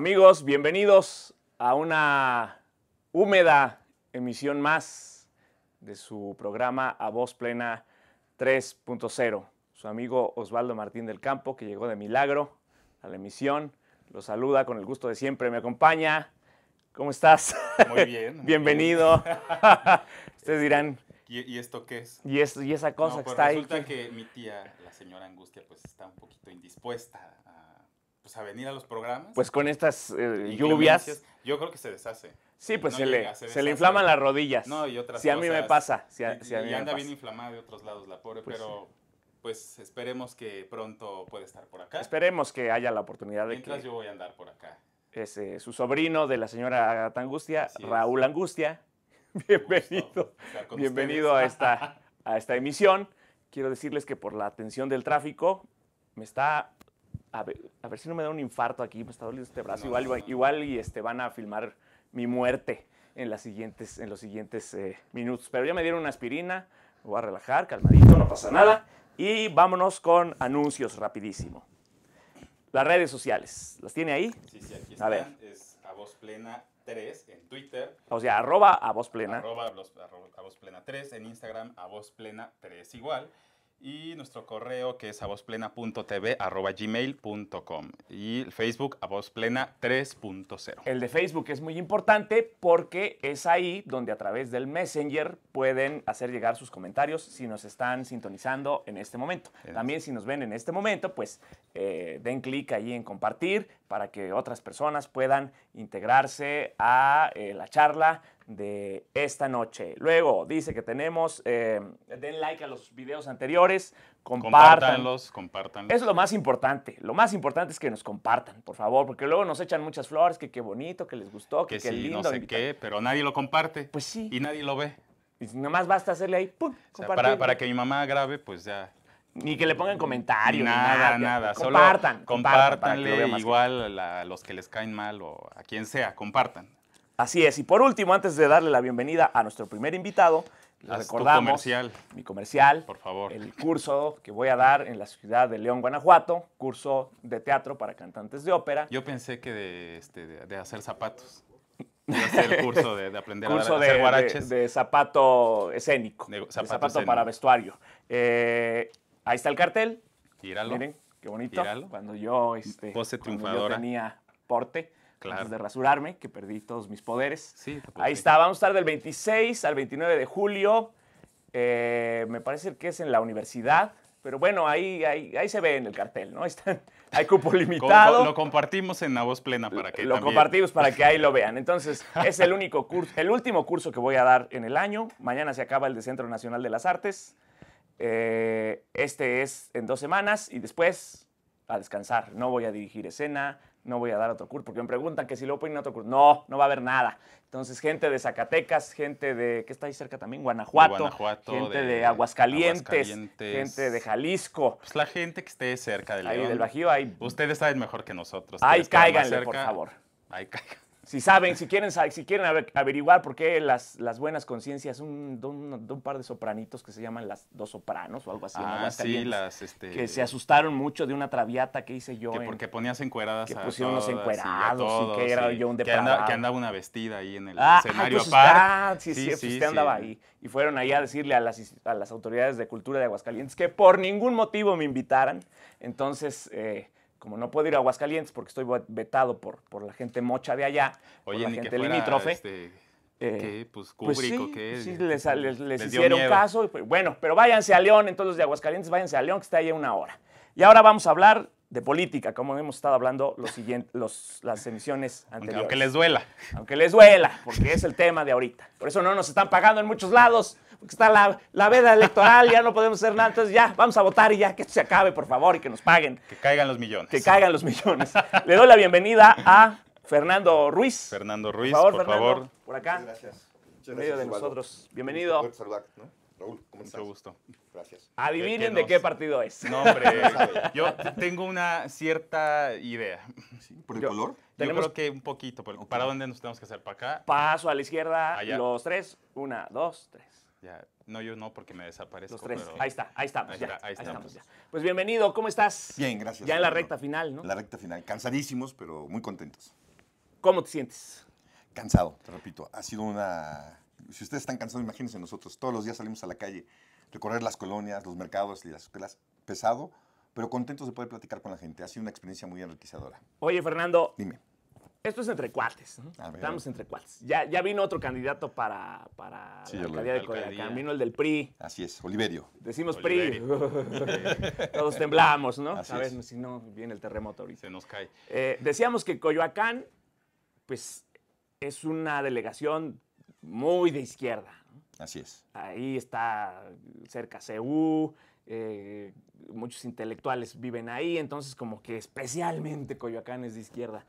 Amigos, bienvenidos a una húmeda emisión más de su programa A Voz Plena 3.0. Su amigo Osvaldo Martín del Campo, que llegó de milagro a la emisión, lo saluda con el gusto de siempre, me acompaña. ¿Cómo estás? Muy bien. Bienvenido. Ustedes dirán, ¿Y, esto qué es? Y, esa cosa que pues está ahí. Resulta que mi tía, la señora Angustia, pues está un poquito indispuesta pues, a venir a los programas. Pues con estas eh, lluvias. Yo creo que se deshace. Sí, pues se, le, se, inflaman las rodillas. No, y otras si cosas. Si a mí me pasa. Si y, anda bien inflamada de otros lados la pobre, pues pero pues esperemos que pronto pueda estar por acá. Esperemos que haya la oportunidad de Mientras yo voy a andar por acá. Es su sobrino de la señora Agata Angustia, Raúl Angustia. Bienvenido. Bienvenido a esta, a esta emisión. Quiero decirles que por la atención del tráfico me está a ver, si no me da un infarto aquí, me está doliendo este brazo, igual, y este, van a filmar mi muerte en, las siguientes, en los siguientes eh, minutos. Pero ya me dieron una aspirina, me voy a relajar, calmadito, no pasa nada. Y vámonos con anuncios rapidísimo. Las redes sociales, ¿las tiene ahí? Sí, sí, aquí están. A ver. Es a voz plena 3 en Twitter. O sea, arroba a voz plena. Arroba, a plena 3 en Instagram, a voz plena 3 igual y nuestro correo que es a gmail.com y el Facebook avozplena 3.0. El de Facebook es muy importante porque es ahí donde a través del Messenger pueden hacer llegar sus comentarios si nos están sintonizando en este momento. También si nos ven en este momento, pues eh, den clic ahí en compartir para que otras personas puedan integrarse a eh, la charla de esta noche. Luego dice que tenemos, eh, den like a los videos anteriores, compártanlos, compártanlos. Eso es lo más importante. Lo más importante es que nos compartan, por favor, porque luego nos echan muchas flores, que qué bonito, que les gustó, que, qué lindo. No sé qué, pero nadie lo comparte. Pues sí. Y nadie lo ve. Y nomás basta hacerle ahí, ¡pum! para, que mi mamá grabe, pues ya ni que le pongan comentarios. Nada, nada. Compartan. Solo compartan compártanle igual a los que les caen mal o a quien sea, compartan. Así es. Y por último, antes de darle la bienvenida a nuestro primer invitado, recordamos comercial. mi comercial, por favor, el curso que voy a dar en la ciudad de León, Guanajuato, curso de teatro para cantantes de ópera. Yo pensé que de, este, hacer zapatos. el curso de, aprender a, hacer guaraches. De, de zapato escénico. De zapato, para vestuario. Eh, ahí está el cartel. Miren, qué bonito. Cuando yo este, Yo tenía porte de rasurarme, que perdí todos mis poderes. Ahí está, vamos a estar del 26 al 29 de julio. Eh, me parece que es en la universidad. Pero bueno, ahí, ahí, se ve en el cartel, ¿no? hay cupo limitado. Lo, compartimos en La Voz Plena para que Lo compartimos para que ahí lo vean. Entonces, es el único curso, el último curso que voy a dar en el año. Mañana se acaba el de Centro Nacional de las Artes. Eh, este es en dos semanas y después a descansar. No voy a dirigir escena, no voy a dar otro curso, porque me preguntan que si lo ponen otro curso. No, no va a haber nada. Entonces, gente de Zacatecas, gente de, ¿qué está ahí cerca también? Guanajuato, Guanajuato gente de, Aguascalientes, gente de Jalisco. Pues la gente que esté cerca del del Bajío, Ustedes saben mejor que nosotros. Ahí cáiganle, por favor. Ahí caigan. Si saben, si quieren, si quieren averiguar por qué las, las buenas conciencias, un, un, par de sopranitos que se llaman las dos sopranos o algo así. Ah, sí, las, este, Que se asustaron mucho de una traviata que hice yo. Que porque ponías encueradas que pusieron encuerados y, que era yo un Que andaba, una vestida ahí en el ah, escenario pues, aparte. ah, sí, sí, sí, usted andaba ahí. Y fueron ahí a decirle a las, autoridades de cultura de Aguascalientes que por ningún motivo me invitaran. Entonces... Eh, como no puedo ir a Aguascalientes porque estoy vetado por, por la gente mocha de allá, Oye, por la gente limítrofe. Este, eh, pues, pues sí, Sí, les, hicieron caso. Pues, bueno, pero váyanse a León, entonces de Aguascalientes, váyanse a León, que está ahí una hora. Y ahora vamos a hablar de política, como hemos estado hablando los siguientes, los, las emisiones anteriores. aunque les duela. Aunque les duela, porque es el tema de ahorita. Por eso no nos están pagando en muchos lados está la, veda electoral, ya no podemos hacer nada, entonces ya, vamos a votar y ya, que esto se acabe, por favor, y que nos paguen. Que caigan los millones. Que caigan los millones. Le doy la bienvenida a Fernando Ruiz. Fernando Ruiz, por favor. Por, acá. gracias. En medio de nosotros. Bienvenido. Raúl, ¿cómo estás? Mucho gusto. Gracias. Adivinen de qué partido es. No, hombre, yo tengo una cierta idea. ¿Por el color? Yo creo que un poquito. ¿Para dónde nos tenemos que hacer? ¿Para acá? Paso a la izquierda. Los tres. Una, dos, tres. Ya. No, yo no, porque me desaparezco. Los tres. Ahí está, ahí estamos. está, Pues bienvenido, ¿cómo estás? Bien, gracias. Ya en la recta final, ¿no? La recta final. Cansadísimos, pero muy contentos. ¿Cómo te sientes? Cansado, te repito. Ha sido una. Si ustedes están cansados, imagínense nosotros. Todos los días salimos a la calle, recorrer las colonias, los mercados y las escuelas. Pesado, pero contentos de poder platicar con la gente. Ha sido una experiencia muy enriquecedora. Oye, Fernando. Dime esto es entre cuates. Estamos entre cuates. Ya, vino otro candidato para, para la alcaldía de Coyoacán. Vino el del PRI. Así es, Oliverio. Decimos PRI. Todos temblamos, ¿no? a ver, si no viene el terremoto ahorita. Se nos cae. Eh, decíamos que Coyoacán, pues, es una delegación muy de izquierda. Así es. Ahí está cerca CEU, eh, muchos intelectuales viven ahí, entonces como que especialmente Coyoacán es de izquierda.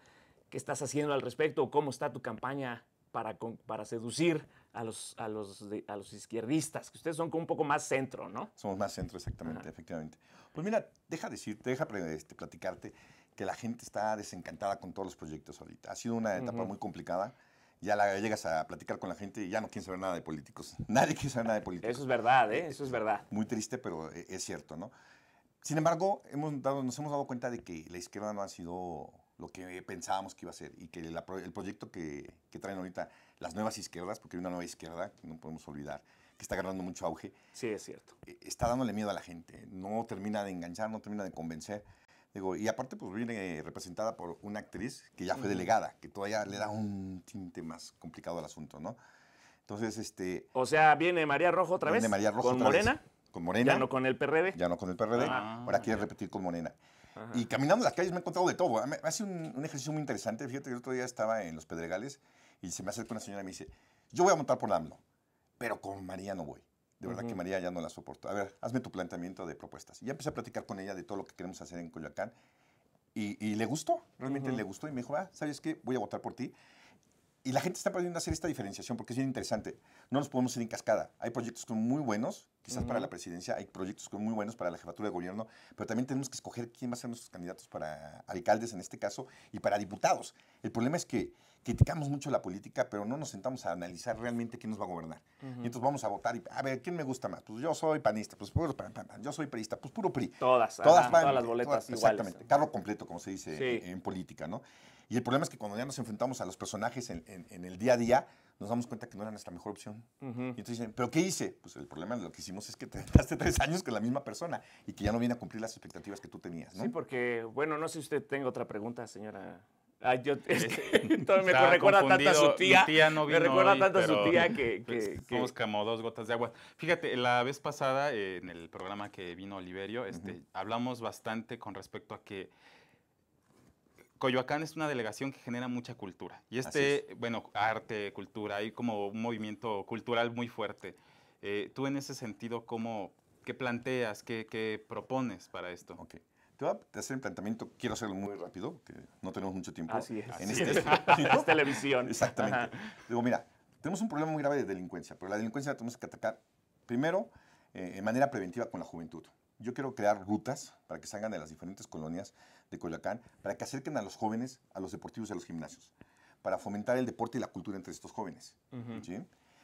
¿Qué estás haciendo al respecto? ¿Cómo está tu campaña para, para seducir a los, los, a los izquierdistas? Que ustedes son como un poco más centro, ¿no? Somos más centro, exactamente, efectivamente. Pues mira, deja decirte, deja este, platicarte que la gente está desencantada con todos los proyectos ahorita. Ha sido una etapa muy complicada ya la, llegas a platicar con la gente y ya no quieren saber nada de políticos. Nadie quiere saber nada de políticos. Eso es verdad, ¿eh? eh Eso es verdad. Muy triste, pero e, es cierto, ¿no? Sin embargo, hemos dado, nos hemos dado cuenta de que la izquierda no ha sido lo que pensábamos que iba a ser y que el proyecto que, traen ahorita las nuevas izquierdas, porque hay una nueva izquierda, que no podemos olvidar, que está agarrando mucho auge. Sí, es cierto. Eh, está dándole miedo a la gente, no termina de enganchar, no termina de convencer. Digo, y aparte pues viene representada por una actriz que ya fue delegada, que todavía le da un tinte más complicado al asunto, ¿no? Entonces, este... O sea, viene María Rojo otra vez. María ¿Con Morena? Con Morena. Ya no con el PRD. Ya no con el PRD. Ah. Ahora quiere repetir con Morena. Y caminando las calles me he encontrado de todo. Me, hace un, ejercicio muy interesante. Fíjate que el otro día estaba en Los Pedregales y se me acerca una señora y me dice, yo voy a montar por AMLO, pero con María no voy. De verdad que María ya no la soporto. A ver, hazme tu planteamiento de propuestas. Y ya empecé a platicar con ella de todo lo que queremos hacer en Coyoacán. Y, le gustó, realmente le gustó. Y me dijo, ah, ¿sabes qué? Voy a votar por ti. Y la gente está aprendiendo a hacer esta diferenciación porque es bien interesante. No nos podemos ir en cascada. Hay proyectos que son muy buenos, Quizás para la presidencia hay proyectos muy buenos para la jefatura de gobierno, pero también tenemos que escoger quién va a ser nuestros candidatos para alcaldes en este caso y para diputados. El problema es que criticamos mucho la política, pero no nos sentamos a analizar realmente quién nos va a gobernar. Y entonces vamos a votar y a ver quién me gusta más. Pues yo soy panista, pues puro pan, yo soy priista, pues puro PRI. Todas, todas, van, las boletas Exactamente, carro completo, como se dice en política, ¿no? Y el problema es que cuando ya nos enfrentamos a los personajes en, el día a día, nos damos cuenta que no era nuestra mejor opción. Y entonces dicen, ¿pero qué hice? Pues el problema de lo que hicimos es que te gastaste tres años con la misma persona y que ya no viene a cumplir las expectativas que tú tenías. Sí, porque, bueno, no sé si usted tenga otra pregunta, señora este, me recuerda tanto a su tía. me recuerda tanto a su tía que, que, pues, como dos gotas de agua. Fíjate, la vez pasada, en el programa que vino Oliverio, este, hablamos bastante con respecto a que Coyoacán es una delegación que genera mucha cultura. Y este, bueno, arte, cultura, hay como un movimiento cultural muy fuerte. Eh, tú en ese sentido, ¿cómo, ¿qué planteas, qué, propones para esto? Ok. Te voy a hacer un planteamiento, quiero hacerlo muy rápido, que no tenemos mucho tiempo. Así es. En este, televisión. Exactamente. Digo, mira, tenemos un problema muy grave de delincuencia, pero la delincuencia la tenemos que atacar primero eh, en manera preventiva con la juventud yo quiero crear rutas para que salgan de las diferentes colonias de Coyoacán, para que acerquen a los jóvenes, a los deportivos y a los gimnasios, para fomentar el deporte y la cultura entre estos jóvenes.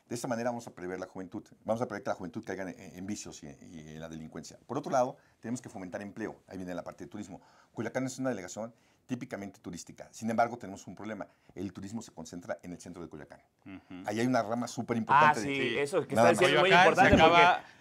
De esta manera vamos a prever la juventud, vamos a prever que la juventud caiga en, vicios y, en la delincuencia. Por otro lado, tenemos que fomentar empleo, ahí viene la parte de turismo. Culiacán es una delegación típicamente turística, sin embargo tenemos un problema, el turismo se concentra en el centro de Culiacán. Ahí hay una rama súper importante. Ah, sí, eso es que está diciendo muy importante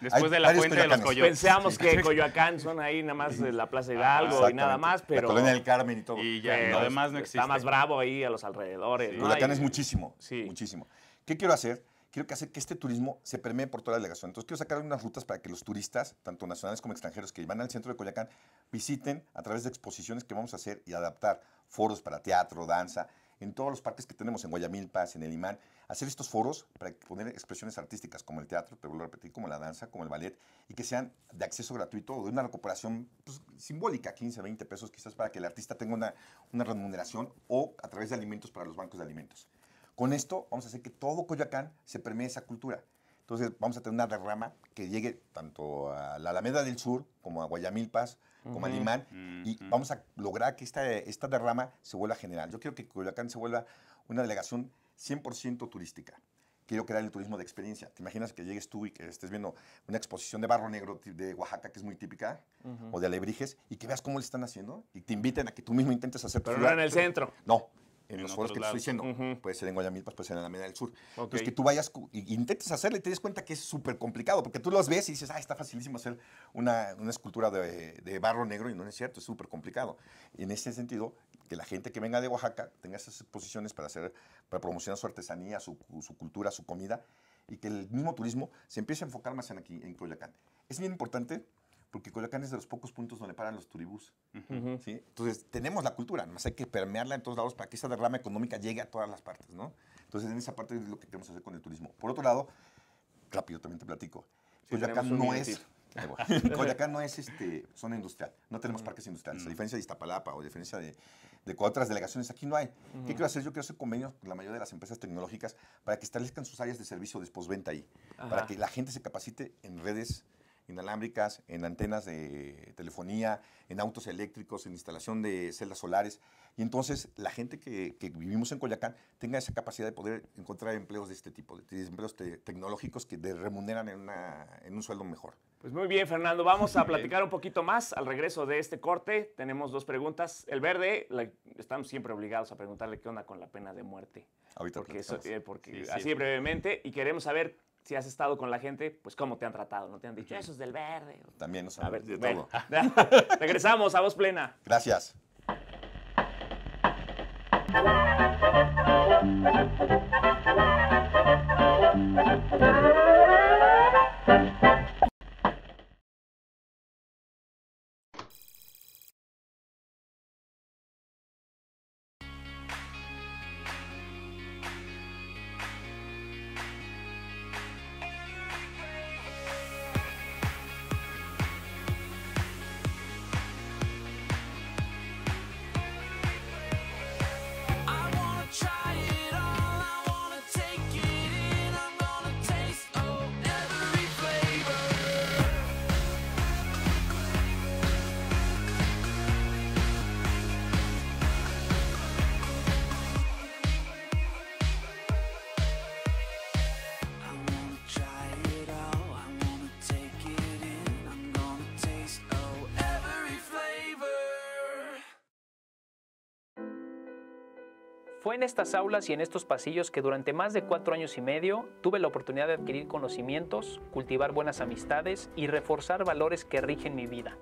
después de la fuente de los coyotes. Pensamos que Coyoacán son ahí nada más la Plaza Hidalgo y nada más, pero... La colonia del Carmen y todo. Y además no existe. Está más bravo ahí a los alrededores. Culiacán es muchísimo, sí. muchísimo. ¿Qué quiero hacer? quiero que hacer que este turismo se permee por toda la delegación. Entonces quiero sacar unas rutas para que los turistas, tanto nacionales como extranjeros, que van al centro de Coyacán, visiten a través de exposiciones que vamos a hacer y adaptar foros para teatro, danza, en todos los parques que tenemos, en Guayamilpas, en el Imán, hacer estos foros para poner expresiones artísticas como el teatro, te vuelvo a repetir, como la danza, como el ballet, y que sean de acceso gratuito o de una recuperación pues, simbólica, 15, 20 pesos quizás, para que el artista tenga una remuneración o a través de alimentos para los bancos de alimentos. Con esto vamos a hacer que todo Coyoacán se permee esa cultura. Entonces vamos a tener una derrama que llegue tanto a la Alameda del Sur como a Guayamilpas, como a Limán, y vamos a lograr que esta, esta derrama se vuelva general. Yo quiero que Coyoacán se vuelva una delegación 100% turística. Quiero crear el turismo de experiencia. ¿Te imaginas que llegues tú y que estés viendo una exposición de barro negro de Oaxaca, que es muy típica, o de alebrijes, y que veas cómo le están haciendo, y te inviten a que tú mismo intentes hacer... Pero no en el centro. No, en, los foros que te estoy diciendo. Puede ser en Guayamilpas, puede ser en América del Sur. Entonces, que tú vayas e intentes hacerle y te des cuenta que es súper complicado, porque tú los ves y dices, ah, está facilísimo hacer una, una escultura de, barro negro, y no es cierto, es súper complicado. en ese sentido, que la gente que venga de Oaxaca tenga esas exposiciones para, hacer, para promocionar su artesanía, su, cultura, su comida, y que el mismo turismo se empiece a enfocar más en aquí, en Coyoacán. Es bien importante porque Coyoacán es de los pocos puntos donde paran los turibús. Entonces, tenemos la cultura, más hay que permearla en todos lados para que esa derrama económica llegue a todas las partes, ¿no? Entonces, en esa parte es lo que queremos hacer con el turismo. Por otro lado, rápido también te platico, Coyacán no es... no es este, zona industrial, no tenemos parques industriales, a diferencia de Iztapalapa o a diferencia de, de otras delegaciones, aquí no hay. ¿Qué quiero hacer? Yo quiero hacer convenios con la mayoría de las empresas tecnológicas para que establezcan sus áreas de servicio de postventa ahí, para que la gente se capacite en redes inalámbricas, en antenas de telefonía, en autos eléctricos, en instalación de celdas solares. Y entonces la gente que, vivimos en Coyacán tenga esa capacidad de poder encontrar empleos de este tipo, de, empleos tecnológicos que remuneran en, en un sueldo mejor. Pues muy bien, Fernando. Vamos a platicar un poquito más al regreso de este corte. Tenemos dos preguntas. El verde, estamos siempre obligados a preguntarle qué onda con la pena de muerte. porque, eso, eh, así brevemente. Y queremos saber si has estado con la gente, pues cómo te han tratado, ¿no? Te han dicho, eso es del verde. También, no sabemos. A ver, de todo. Regresamos a Voz Plena. Gracias. Fue en estas aulas y en estos pasillos que durante más de cuatro años y medio tuve la oportunidad de adquirir conocimientos, cultivar buenas amistades y reforzar valores que rigen mi vida.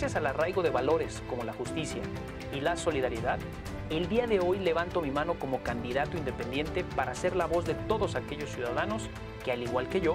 Gracias al arraigo de valores como la justicia y la solidaridad, el día de hoy levanto mi mano como candidato independiente para ser la voz de todos aquellos ciudadanos que, al igual que yo,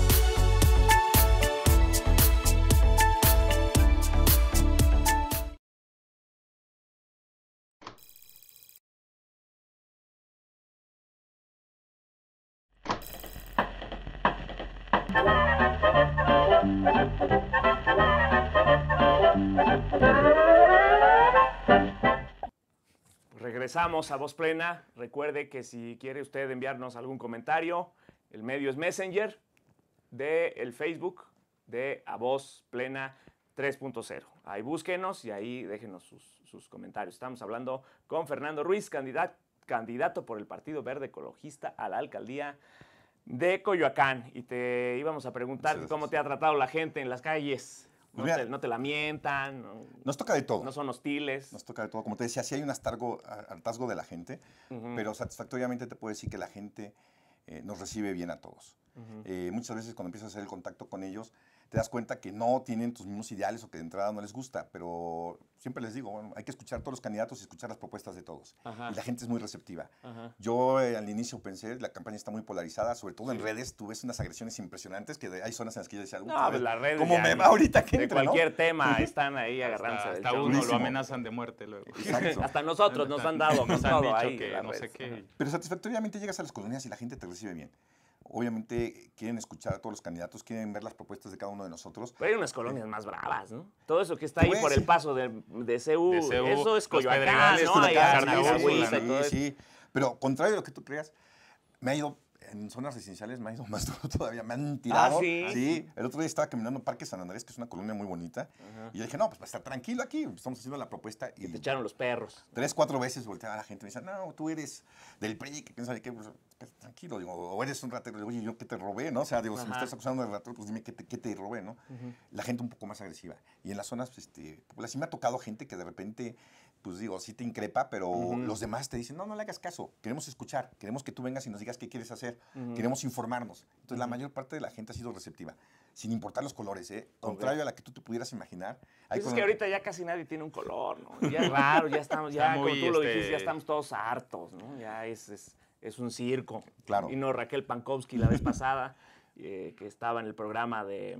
regresamos a Voz Plena. Recuerde que si quiere usted enviarnos algún comentario, el medio es Messenger de el Facebook de A Voz Plena 3.0. Ahí búsquenos y ahí déjenos sus, comentarios. Estamos hablando con Fernando Ruiz, candidato por el Partido Verde Ecologista a la alcaldía de Coyoacán. Y te íbamos a preguntar cómo te ha tratado la gente en las calles. No, te, no la mientan. No, nos toca de todo. No son hostiles. Nos toca de todo. Como te decía, sí hay un hartazgo, hartazgo de la gente, pero satisfactoriamente te puedo decir que la gente eh, nos recibe bien a todos. Eh, muchas veces cuando empiezo a hacer el contacto con ellos, te das cuenta que no tienen tus mismos ideales o que de entrada no les gusta, pero siempre les digo, bueno, hay que escuchar a todos los candidatos y escuchar las propuestas de todos. Y la gente es muy receptiva. Yo eh, al inicio pensé, la campaña está muy polarizada, sobre todo en redes, tú ves unas agresiones impresionantes que hay zonas en las que yo decía, no, pues, como me va ahorita que De cualquier tema están ahí agarrándose. Hasta, hasta uno lo amenazan de muerte luego. hasta nosotros nos han dado, nos han dicho que no sé qué. Pero satisfactoriamente llegas a las colonias y la gente te recibe bien obviamente quieren escuchar a todos los candidatos, quieren ver las propuestas de cada uno de nosotros. Pero hay unas colonias eh, más bravas, ¿no? Todo eso que está ahí por el paso de, de, CU, eso es Coyoacán, ¿no? sí, sí, sí, pero contrario a lo que tú creas, me ha ido en zonas residenciales me o ido más todavía, me han tirado. ¿Ah, sí? sí? el otro día estaba caminando Parque San Andrés, que es una colonia muy bonita, y yo dije, no, pues para estar tranquilo aquí, estamos haciendo la propuesta. Y, te echaron los perros. Tres, cuatro veces volteaba a la gente y me decía, no, tú eres del PRI, que quién de qué, pues, pues, tranquilo, digo, o eres un ratero, digo, oye, yo que te robé, ¿no? O sea, digo, si me estás acusando de ratero, pues dime qué te, robé, ¿no? La gente un poco más agresiva. Y en las zonas, pues, este, pues, sí me ha tocado gente que de repente pues digo, sí te increpa, pero los demás te dicen, no, no le hagas caso, queremos escuchar, queremos que tú vengas y nos digas qué quieres hacer, queremos informarnos. Entonces, la mayor parte de la gente ha sido receptiva, sin importar los colores, ¿eh? Contrario a la que tú te pudieras imaginar. es que ahorita ya casi nadie tiene un color, ¿no? Ya es raro, ya estamos, ya, como tú lo dijiste, ya estamos todos hartos, ¿no? Ya es, es, un circo. Claro. Y no Raquel Pankowski la vez pasada, eh, que estaba en el programa de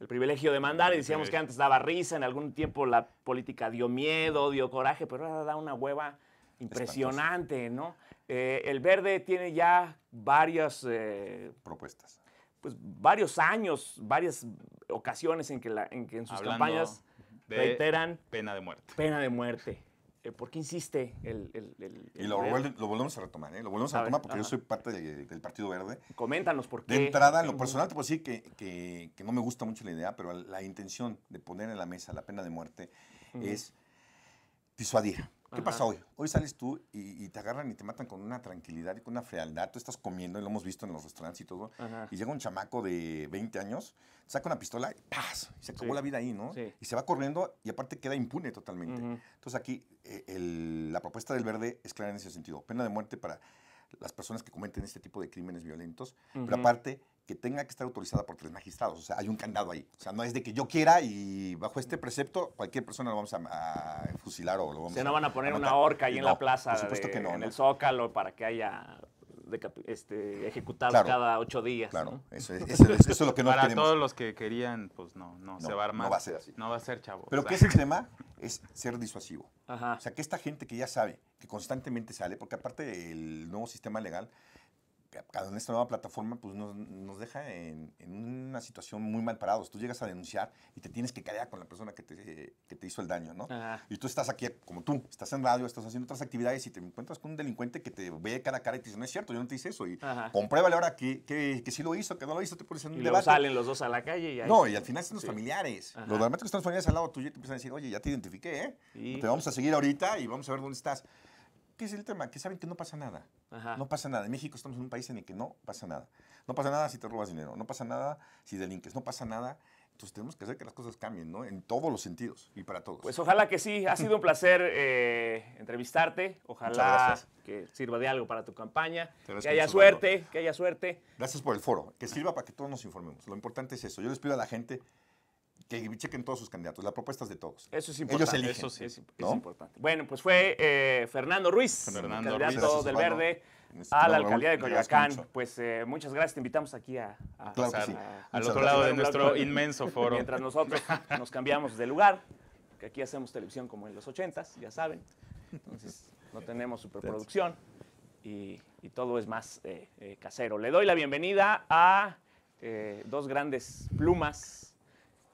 el privilegio de mandar y decíamos que antes daba risa, en algún tiempo la política dio miedo, dio coraje, pero ahora da una hueva impresionante, ¿no? Eh, el verde tiene ya varias... Eh, Propuestas. Pues varios años, varias ocasiones en que, la, en, que en sus campañas reiteran... Pena de muerte. Pena de muerte. ¿Por qué insiste el.? y lo, volvemos a retomar, ¿eh? Lo volvemos a, retomar porque yo soy parte del Partido Verde. Coméntanos por qué. De entrada, lo personal te puedo decir que, no me gusta mucho la idea, pero la intención de poner en la mesa la pena de muerte es disuadir. ¿Qué pasa hoy? Hoy sales tú y, te agarran y te matan con una tranquilidad y con una frialdad. Tú estás comiendo y lo hemos visto en los restaurantes y todo. Y llega un chamaco de 20 años, saca una pistola y ¡paz! Y se acabó la vida ahí, ¿no? Y se va corriendo y aparte queda impune totalmente. Entonces aquí eh, la propuesta del verde es clara en ese sentido. Pena de muerte para las personas que cometen este tipo de crímenes violentos. Pero aparte que tenga que estar autorizada por tres magistrados. O sea, hay un candado ahí. O sea, no es de que yo quiera y bajo este precepto cualquier persona lo vamos a, fusilar o lo vamos o sea, no van a poner una horca ahí en la plaza, que en el Zócalo, para que haya este, ejecutado cada ocho días. Claro, eso, es, eso, es, lo que no Para todos los que querían, pues no, no, se va a armar. No va a ser así. No va a ser chavo. Pero ¿qué es el tema? Es ser disuasivo. O sea, que esta gente que ya sabe, que constantemente sale, porque aparte del nuevo sistema legal en esta nueva plataforma pues nos, deja en, una situación muy mal parados. Tú llegas a denunciar y te tienes que callar con la persona que te, que te hizo el daño, ¿no? Y tú estás aquí, como tú, estás en radio, estás haciendo otras actividades y te encuentras con un delincuente que te ve cara a cara y te dice, no es cierto, yo no te hice eso. Y compruébale ahora que, que, que, sí lo hizo, que no lo hizo, te pones en un y debate. Luego salen los dos a la calle y No, y al final están los familiares. Los dramáticos están los familiares al lado tuyo y te empiezan a decir, oye, ya te identifiqué, ¿eh? Te vamos a seguir ahorita y vamos a ver dónde estás. ¿Qué es el tema? Que saben que no pasa nada. No pasa nada. En México estamos en un país en el que no pasa nada. No pasa nada si te robas dinero, no pasa nada si delinques, no pasa nada. Entonces tenemos que hacer que las cosas cambien, ¿no? En todos los sentidos y para todos. Pues ojalá que sí. Ha sido un placer eh, entrevistarte. Ojalá que sirva de algo para tu campaña. Que haya suerte, que haya suerte. Gracias por el foro. Que sirva para que todos nos informemos. Lo importante es eso. Yo les pido a la gente que chequen todos sus candidatos. las propuestas de todos. Eso es importante. Eso sí es, importante. Bueno, pues fue eh, Fernando Ruiz, candidato del Verde. Este a la alcaldía de Coyoacán, pues eh, muchas gracias, te invitamos aquí a, al otro lado de nuestro inmenso foro. Mientras nosotros nos cambiamos de lugar, que aquí hacemos televisión como en los 80s, ya saben, entonces no tenemos superproducción y, todo es más eh, casero. Le doy la bienvenida a dos grandes plumas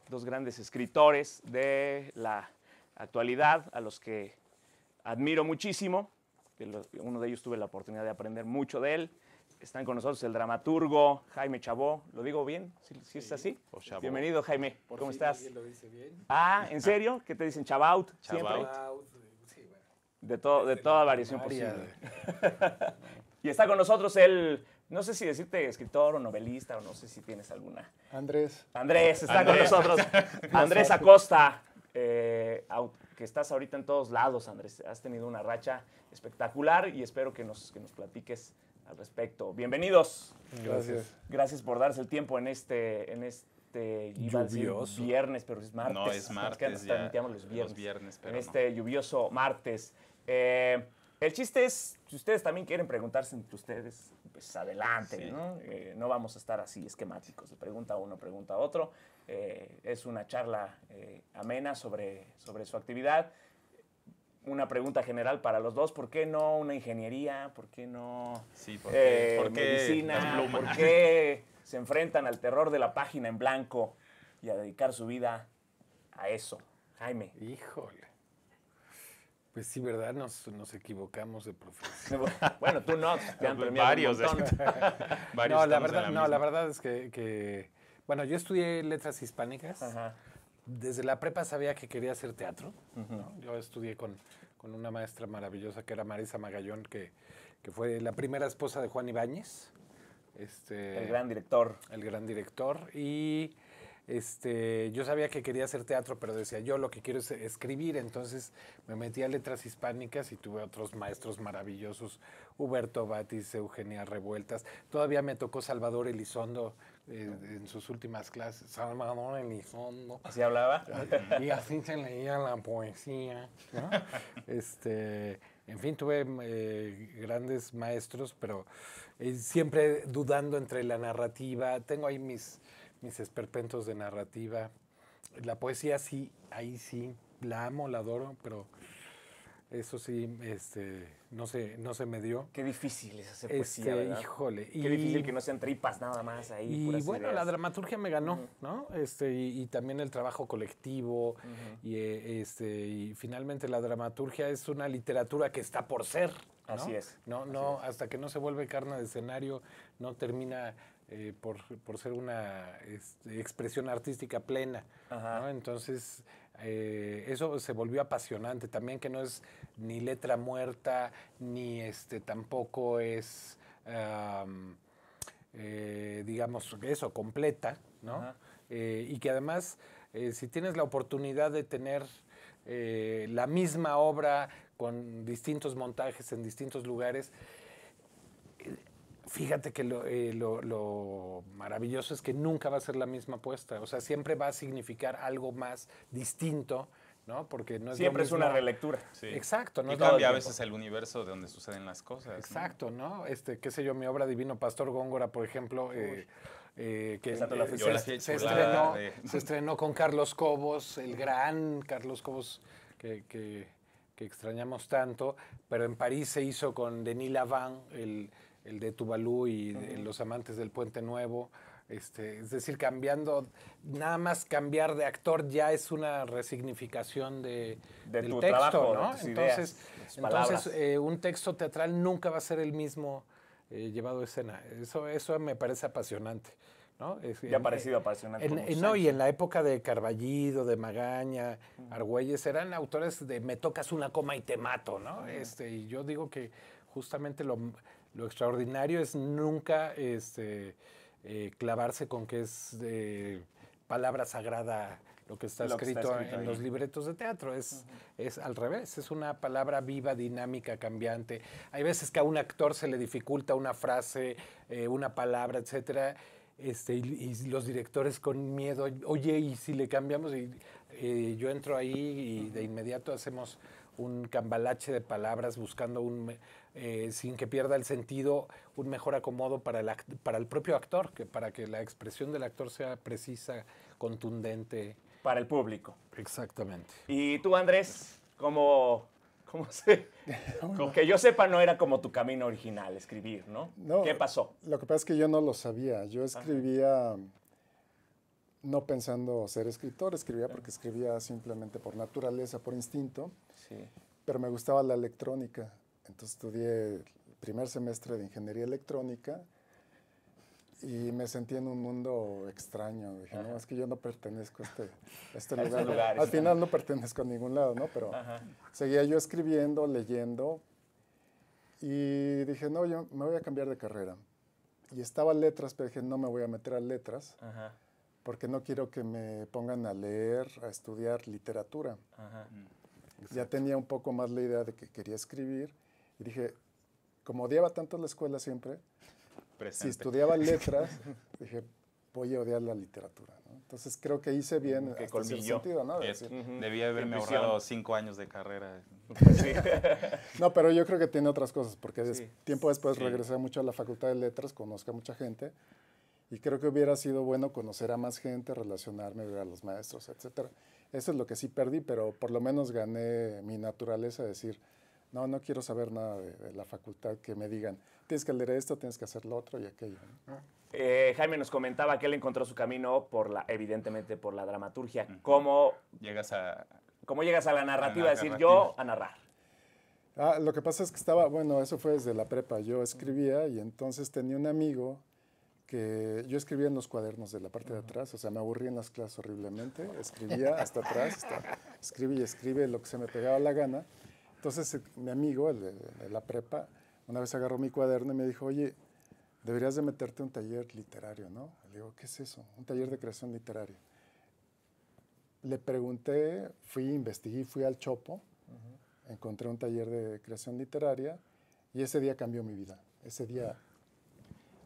dos grandes escritores de la actualidad a los que admiro muchísimo. Uno de ellos tuve la oportunidad de aprender mucho de él. Están con nosotros el dramaturgo Jaime Chabó. ¿Lo digo bien? ¿Si, ¿Sí, es así? Bienvenido, Jaime. ¿Cómo estás? Lo dice bien. Ah, ¿en serio? ¿Qué te dicen? Chabaut. Chabaut. De, todo de toda variación posible. y está con nosotros el no sé si decirte escritor o novelista o no sé si tienes alguna. Andrés. Andrés está con nosotros. Andrés Acosta, eh, que estás ahorita en todos lados, Andrés. Has tenido una racha espectacular y espero que nos, nos platiques al respecto. Bienvenidos. Gracias. Gracias por darse el tiempo en este, en este viernes, pero es martes. No, es martes. los viernes. en este lluvioso martes. Eh, el chiste es, si ustedes también quieren preguntarse entre ustedes, pues adelante, ¿no? Eh, ¿no? vamos a estar así esquemáticos, pregunta uno, pregunta otro. Eh, es una charla eh, amena sobre, sobre su actividad. Una pregunta general para los dos, ¿por qué no una ingeniería? ¿Por qué no sí, medicina? ¿Por qué se enfrentan al terror de la página en blanco y a dedicar su vida a eso? Jaime. Híjole. Pues sí, ¿verdad? Nos, equivocamos de profesión. bueno, tú no, te han pues Varios. Un Varios no, la verdad, no, la verdad es que, bueno, yo estudié letras hispánicas. Desde la prepa sabía que quería hacer teatro. Yo estudié con, una maestra maravillosa que era Marisa Magallón, que, que fue la primera esposa de Juan Ibáñez. Este, el gran director. El gran director. Y este, yo sabía que quería hacer teatro, pero decía, yo lo que quiero es escribir, entonces me metí a letras hispánicas y tuve otros maestros maravillosos, Huberto Batis, Eugenia Revueltas, todavía me tocó Salvador Elizondo eh, en sus últimas clases, Salvador Elizondo. ¿Así hablaba? Y así se leía la poesía, Este... En fin, tuve eh, grandes maestros, pero eh, siempre dudando entre la narrativa. Tengo ahí mis, mis esperpentos de narrativa. La poesía sí, ahí sí, la amo, la adoro, pero eso sí, este, no se, no se me dio. Qué difícil es hacer este, poesía, Híjole. Qué difícil que no sean tripas nada más ahí. Y bueno, la dramaturgia me ganó, ¿no? Este, y, también el trabajo colectivo. y, eh, este, y finalmente la dramaturgia es una literatura que está por ser. Así es. No, no, Así es. hasta que no se vuelve carne de escenario, no termina eh, por, ser una este, expresión artística plena. Entonces, eh, eso se volvió apasionante también, que no es ni letra muerta, ni este, tampoco es, eh, digamos, eso, completa, ¿no? y que además, si tienes la oportunidad de tener la misma obra con distintos montajes en distintos lugares, Fíjate que eh, lo, maravilloso es que nunca va a ser la misma apuesta. O sea, siempre va a significar algo más distinto, ¿no? Porque no es Siempre es una relectura. Sí. Exacto. No y cambia a veces el universo de donde suceden las cosas. Exacto, ¿no? Este, qué sé yo, mi obra Divino Pastor Góngora, por ejemplo. Eh, eh, que se, estrenó, se estrenó con Carlos Cobos, el gran Carlos Cobos que, extrañamos tanto, pero en París se hizo con Denis lavant el, el de Tuvalu y los amantes del Puente Nuevo. Este, es decir, cambiando, nada más cambiar de actor ya es una resignificación de, del texto, ¿no? entonces, entonces eh, un texto teatral nunca va a ser el mismo eh, llevado a escena. Eso, eso me parece apasionante. ¿no? ya parecido eh, apasionante. y en la época de Carballido, de Magaña, Argüelles, eran autores de me tocas una coma y te mato, ¿no? Este, y yo digo que justamente lo, lo extraordinario es nunca este, eh, clavarse con que es eh, palabra sagrada lo que está, escrito, en los libretos de teatro. Es, es al revés, es una palabra viva, dinámica, cambiante. Hay veces que a un actor se le dificulta una frase, eh, una palabra, etc. Este, y, los directores con miedo, oye, y si le cambiamos, y, yo entro ahí y de inmediato hacemos un cambalache de palabras buscando un, eh, sin que pierda el sentido, un mejor acomodo para el, para el propio actor, que para que la expresión del actor sea precisa, contundente. Para el público. Exactamente. ¿Y tú, Andrés, como cómo que yo sepa, no era como tu camino original, escribir, ¿no? no qué pasó? Lo que pasa es que yo no lo sabía. Yo escribía no pensando ser escritor, escribía porque escribía simplemente por naturaleza, por instinto. Sí. Pero me gustaba la electrónica. Entonces estudié el primer semestre de ingeniería electrónica y me sentí en un mundo extraño. Dije, no, es que yo no pertenezco a este, este, este lugar. Al final no pertenezco a ningún lado, ¿no? Pero seguía yo escribiendo, leyendo y dije, no, yo me voy a cambiar de carrera. Y estaba letras, pero dije, no me voy a meter a letras. porque no quiero que me pongan a leer, a estudiar literatura. Ya tenía un poco más la idea de que quería escribir y dije, como odiaba tanto la escuela siempre, si estudiaba letras, dije, voy a odiar la literatura. Entonces creo que hice bien que hasta sentido, ¿no? Debí haberme ahorrado cinco años de carrera. no, pero yo creo que tiene otras cosas, porque tiempo después regresé mucho a la Facultad de Letras, conozco a mucha gente, y creo que hubiera sido bueno conocer a más gente, relacionarme, ver a los maestros, etc. Eso es lo que sí perdí, pero por lo menos gané mi naturaleza, decir, no, no quiero saber nada de, la facultad que me digan, tienes que leer esto, tienes que hacer lo otro y aquello. Ah. Eh, Jaime nos comentaba que él encontró su camino por la, evidentemente por la dramaturgia. ¿Cómo llegas a, ¿Cómo llegas a la narrativa? decir, yo a narrar. Ah, lo que pasa es que estaba, bueno, eso fue desde la prepa. Yo escribía y entonces tenía un amigo que yo escribía en los cuadernos de la parte de atrás, o sea, me aburría en las clases horriblemente, escribía hasta atrás, escribía y escribe lo que se me pegaba la gana. Entonces eh, mi amigo, el de, la prepa, una vez agarró mi cuaderno y me dijo, oye, deberías de meterte un taller literario, ¿no? Le digo, ¿qué es eso? Un taller de creación literaria. Le pregunté, fui, investigué, fui al Chopo, encontré un taller de creación literaria y ese día cambió mi vida. Ese día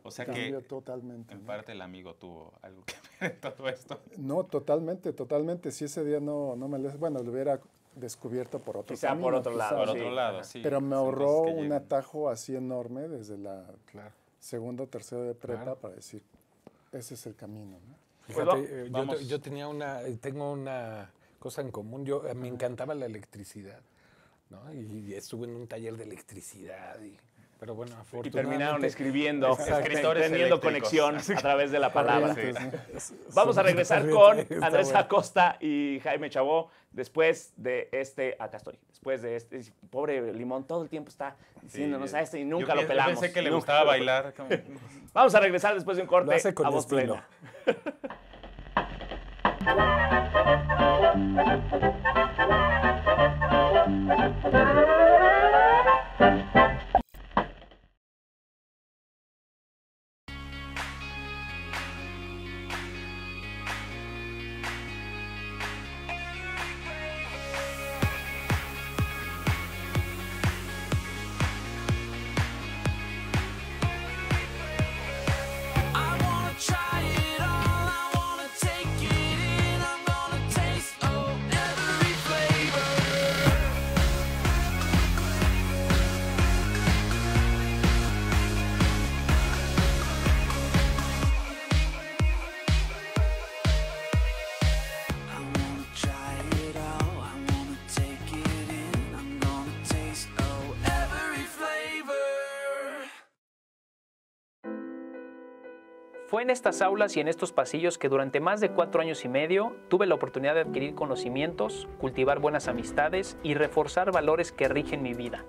o sea cambió que totalmente. En parte el amigo tuvo algo que ver en todo esto. No, totalmente, totalmente. Si ese día no, no me Bueno, le hubiera descubierto por otro camino, por otro lado. Pero me ahorró un atajo así enorme desde la segunda o tercera de prepa para decir, ese es el camino. Fíjate, pues eh, yo, tenía una, eh, tengo una cosa en común. Yo, eh, me encantaba la electricidad. ¿no? Y, y estuve en un taller de electricidad y y terminaron escribiendo, escritores teniendo conexión a través de la palabra. Vamos a regresar con Andrés Acosta y Jaime Chabó después de este. Acá estoy. Después de este. Pobre Limón, todo el tiempo está diciéndonos a este y nunca lo pelamos. pensé que le gustaba bailar. Vamos a regresar después de un corte. a voz plena. en estas aulas y en estos pasillos que durante más de cuatro años y medio tuve la oportunidad de adquirir conocimientos, cultivar buenas amistades y reforzar valores que rigen mi vida.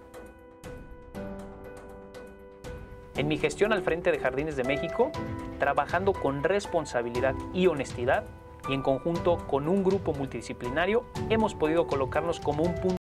En mi gestión al frente de Jardines de México, trabajando con responsabilidad y honestidad, y en conjunto con un grupo multidisciplinario, hemos podido colocarnos como un punto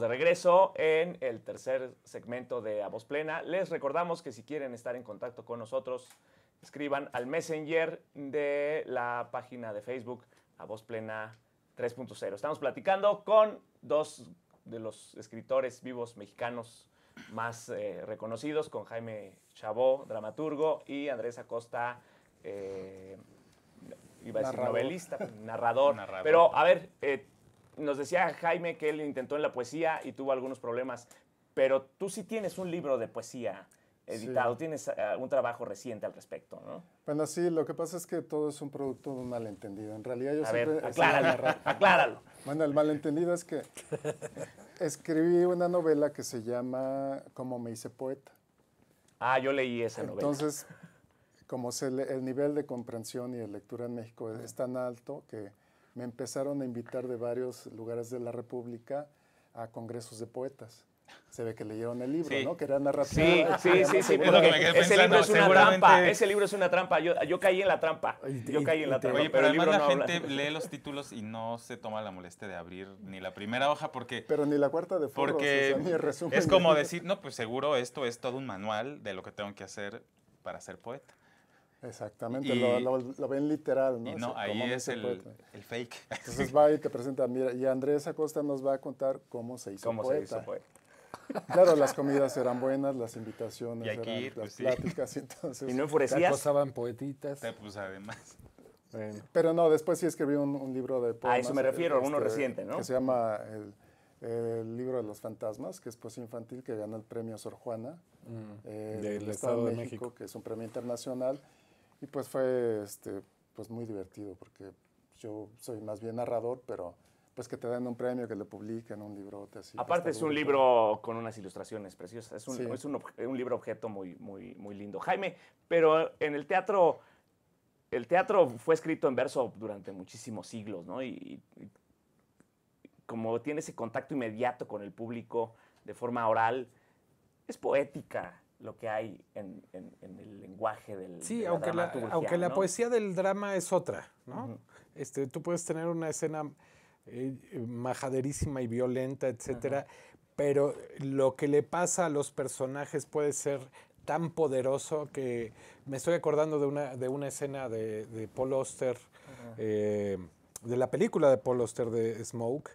de regreso en el tercer segmento de A Voz Plena. Les recordamos que si quieren estar en contacto con nosotros, escriban al Messenger de la página de Facebook A Voz Plena 3.0. Estamos platicando con dos de los escritores vivos mexicanos más eh, reconocidos, con Jaime Chabó, dramaturgo, y Andrés Acosta, eh, novelista, narrador. Pero a ver, eh, nos decía Jaime que él intentó en la poesía y tuvo algunos problemas, pero tú sí tienes un libro de poesía editado, tienes algún eh, trabajo reciente al respecto, ¿no? Bueno, sí, lo que pasa es que todo es un producto de un malentendido. En realidad yo A Ver, acláralo, acláralo. Bueno, el malentendido es que escribí una novela que se llama Como me hice poeta. Ah, yo leí esa novela. Entonces, como el nivel de comprensión y de lectura en México es tan alto que me empezaron a invitar de varios lugares de la República a congresos de poetas. Se ve que leyeron el libro, ¿no? Que era narrativa. Sí, sí, sí, que ese libro es una trampa. Ese libro es una trampa. Yo, caí en la trampa. Yo caí en la trampa. Oye, pero, la gente lee los títulos y no se toma la molestia de abrir ni la primera hoja porque. Pero ni la cuarta de Porque es como decir, no, pues seguro esto es todo un manual de lo que tengo que hacer para ser poeta. Exactamente, lo, ven literal, ¿no? Y no, ahí es el, fake. Entonces va y te presenta, mira, y Andrés Acosta nos va a contar cómo se hizo ¿Cómo Se hizo Claro, las comidas eran buenas, las invitaciones y aquí, las pues pláticas, entonces... Y no enfurecías. pues además. pero no, después sí escribí un, libro de poemas. Ah, eso me refiero, a eh, uno este, reciente, ¿no? Que se llama... El, libro de los fantasmas, que es poesía infantil, que ganó el premio Sor Juana mm. eh, del, Estado, de México, que es un premio internacional. Y pues fue este, pues muy divertido, porque yo soy más bien narrador, pero pues que te den un premio, que lo publiquen, un librote así. Pues, Aparte es un libro con unas ilustraciones preciosas, es un, libro objeto muy, muy, muy lindo. Jaime, pero en el teatro, el teatro fue escrito en verso durante muchísimos siglos, ¿no? y como tiene ese contacto inmediato con el público de forma oral, es poética lo que hay en, el lenguaje del Sí, aunque, la, aunque la poesía del drama es otra, ¿no? Este, tú puedes tener una escena eh, majaderísima y violenta, etcétera, pero lo que le pasa a los personajes puede ser tan poderoso que me estoy acordando de una, escena de, Paul Oster, eh, de la película de Paul Oster de Smoke,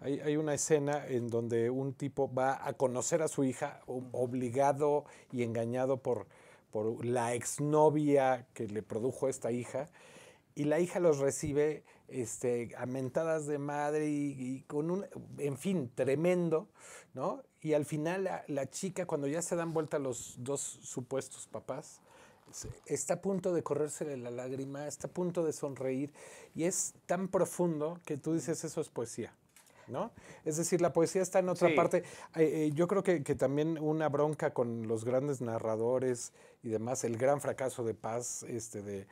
hay, una escena en donde un tipo va a conocer a su hija obligado y engañado por, por la exnovia que le produjo esta hija. Y la hija los recibe este, de madre y, con un, en fin, tremendo, ¿no? Y al final la, la, chica, cuando ya se dan vuelta los dos supuestos papás, está a punto de correrse la lágrima, está a punto de sonreír y es tan profundo que tú dices eso es poesía. ¿no? Es decir, la poesía está en otra parte. Eh, eh, yo creo que, que, también una bronca con los grandes narradores y demás, el gran fracaso de Paz, este, de,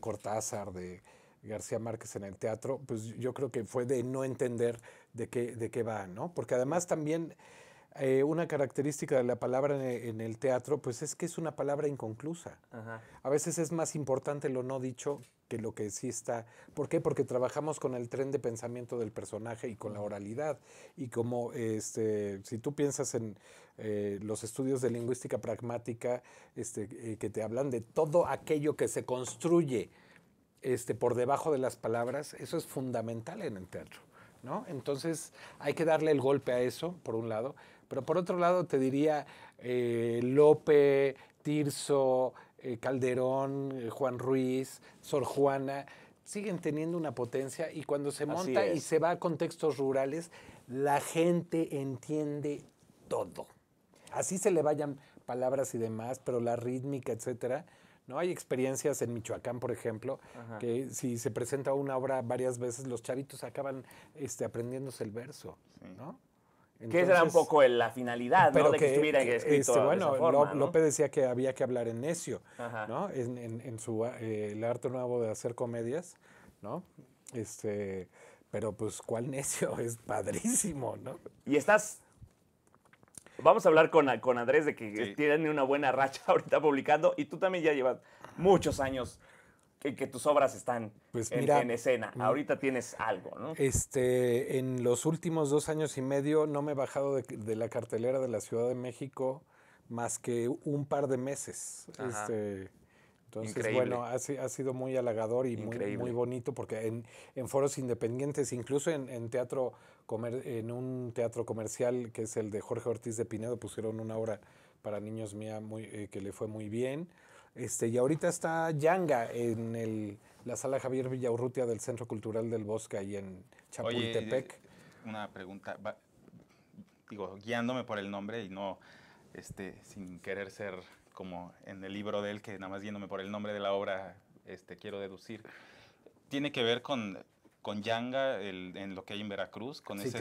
Cortázar, de García Márquez en el teatro, pues yo creo que fue de no entender de qué, de qué va, ¿no? Porque además también... Eh, una característica de la palabra en el, teatro, pues es que es una palabra inconclusa. A veces es más importante lo no dicho que lo que sí ¿Por qué? Porque trabajamos con el tren de pensamiento del personaje y con la oralidad. Y como este, si tú piensas en eh, los estudios de lingüística pragmática, este, eh, que te hablan de todo aquello que se construye este, por debajo de las palabras, eso es fundamental en el teatro. Entonces hay que darle el golpe a eso, por un lado. Pero por otro lado, te diría eh, Lope, Tirso, eh, Calderón, eh, Juan Ruiz, Sor Juana, siguen teniendo una potencia y cuando se monta y se va a contextos rurales, la gente entiende todo. Así se le vayan palabras y demás, pero la rítmica, etcétera. ¿no? Hay experiencias en Michoacán, por ejemplo, que si se presenta una obra varias veces, los charitos acaban este, aprendiéndose el verso, ¿no? que esa era un poco la finalidad, ¿no? De que, estuviera que, este, escrito bueno, López decía que había que hablar en necio, ¿no? En, su eh, el arte nuevo de hacer comedias, ¿no? Este, pero pues cuál necio, es padrísimo, ¿no? Y estás Vamos a hablar con, con Andrés de que tienen una buena racha ahorita publicando y tú también ya llevas muchos años que, tus obras están pues en, escena. Mm, Ahorita tienes algo, ¿no? Este, en los últimos dos años y medio no me he bajado de, la cartelera de la Ciudad de México más que un par de meses. Este, entonces, bueno, ha, sido muy halagador y muy, bonito porque en, foros independientes, incluso en, teatro en un teatro comercial que es el de Jorge Ortiz de Pinedo, pusieron una obra para niños mía muy, eh, que le fue muy bien. Este, y ahorita está Yanga en la sala Javier Villaurrutia del Centro Cultural del Bosque, ahí en Chapultepec. una pregunta, digo, guiándome por el nombre y no este, sin querer ser como en el libro de él, que nada más guiándome por el nombre de la obra, este, quiero deducir. Tiene que ver con con Yanga el, en lo que hay en Veracruz, con, con, El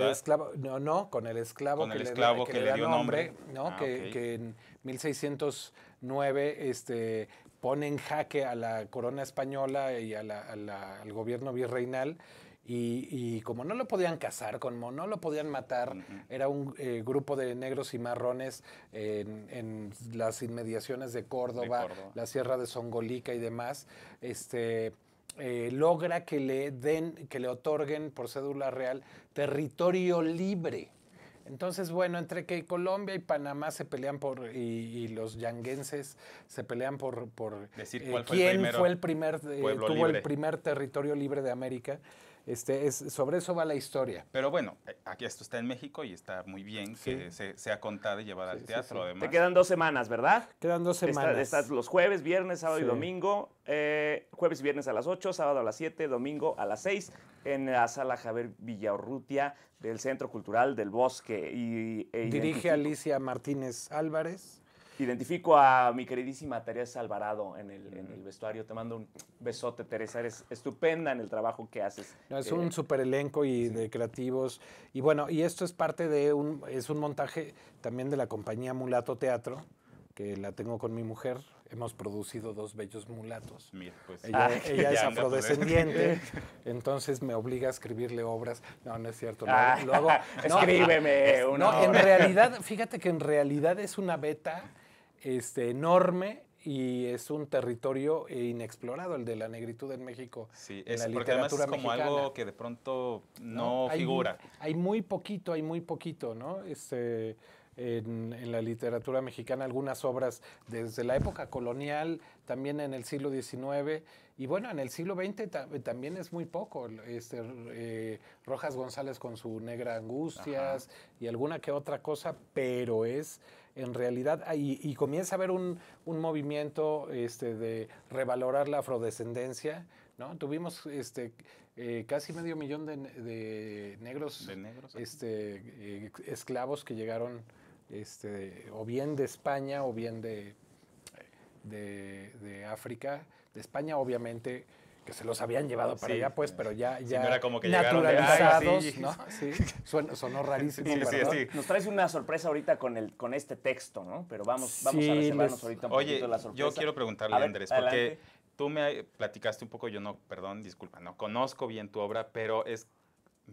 esclavo, no, no, con el esclavo, con que, le, esclavo que, le, dio nombre, ¿no? Ah, que, en 1609 este, pone en jaque a la corona española y al gobierno virreinal. Y, y, como no lo podían cazar, como no lo podían matar, era un eh, grupo de negros y marrones en, en las inmediaciones de Córdoba, la sierra de Songolica y demás, este, eh, logra que le den, que le otorguen por cédula real territorio libre. Entonces, bueno, entre que Colombia y Panamá se pelean por, y, los yanguenses se pelean por, por decir eh, quién fue el, primer, eh, tuvo el primer territorio libre de América. Este, sobre eso va la historia. Pero bueno, eh, aquí esto está en México y está muy bien que se, sea contada y llevada al teatro. Te quedan dos semanas, ¿verdad? Quedan dos semanas. Estás los jueves, viernes, sábado y domingo. Eh, jueves y viernes a las 8, sábado a las 7, domingo a las 6, en la sala Javier Villaurrutia del Centro Cultural del Bosque. Y, Dirige Alicia Martínez Álvarez. Identifico a mi queridísima Teresa Alvarado en el, vestuario. Te mando un besote, Teresa. Eres estupenda en el trabajo que haces. es un eh, super elenco y de creativos. Y bueno, y esto es parte de un, es un montaje también de la compañía Mulato Teatro, que la tengo con mi mujer. Hemos producido dos bellos mulatos. pues, ella, ah, es afrodescendiente, entonces me obliga a escribirle obras. No, no es cierto. Lo, hago, ah, Escríbeme no, en realidad, fíjate que en realidad es una beta este, enorme y es un territorio eh, inexplorado, el de la negritud en México. es, en la literatura como algo que de pronto no, figura. Hay muy poquito, hay muy poquito, ¿no? Este, en, la literatura mexicana, algunas obras desde la época colonial, también en el siglo XIX, y bueno, en el siglo XX también es muy poco. Este, eh, Rojas González con su Negra Angustias y alguna que otra cosa, pero es en realidad, ah, y, comienza a haber un, movimiento este, de revalorar la afrodescendencia, ¿no? Tuvimos este, eh, casi medio millón de, negros, negros este, eh, esclavos que llegaron este, o bien de España o bien de, de, de África, de España obviamente que se los habían llevado para allá, pues, pero ya, ya no era como que naturalizados, ¿no? Sí, sonó rarísimo. Sí, Nos traes una sorpresa ahorita con, el, con este texto, ¿no? Pero vamos, vamos a reservarnos ahorita un Oye, la sorpresa. Yo quiero preguntarle a, Andrés, porque tú me platicaste un poco, yo no, perdón, disculpa, no conozco bien tu obra, pero es,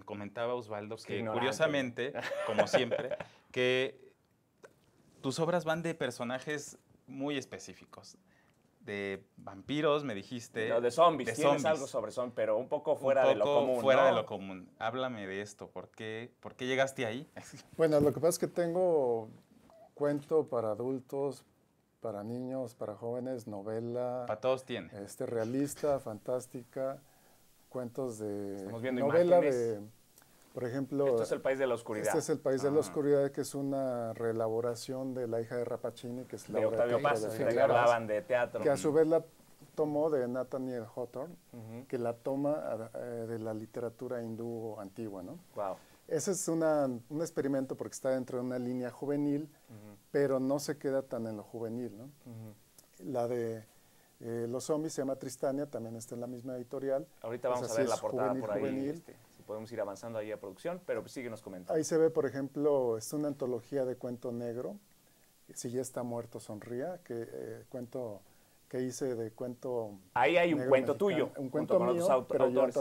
comentaba Osvaldo que curiosamente, como siempre, que tus obras van de personajes muy específicos de vampiros, me dijiste. No, de zombies. De Tienes algo sobre zombies, pero un poco fuera de lo común. Fuera de lo común. Háblame de esto. ¿Por qué, ¿Por qué llegaste ahí? bueno, lo que pasa es que tengo cuento para adultos, para niños, para jóvenes, novela. Para todos tiene. Este, realista, fantástica, cuentos de. Estamos viendo novela de por ejemplo... es el país de la oscuridad. Este es el país de la ah. oscuridad, que es una reelaboración de la hija de Rapacini, que es la... De Octavio Paz, que hablaban de teatro. Que a su vez la tomó de Nathaniel Hawthorne, que la toma eh, de la literatura hindú antigua, ¿no? Wow. Ese es un experimento porque está dentro de una línea juvenil, pero no se queda tan en lo juvenil, ¿no? La de eh, Los zombies se llama Tristania, también está en la misma editorial. Ahorita vamos pues a ver la portada por ahí. Este podemos ir avanzando ahí a producción, pero nos comentando. Ahí se ve, por ejemplo, es una antología de cuento negro, Si ya está muerto, sonría, que eh, cuento que hice de cuento. Ahí hay un cuento tuyo. Un cuento mío, otros pero autores.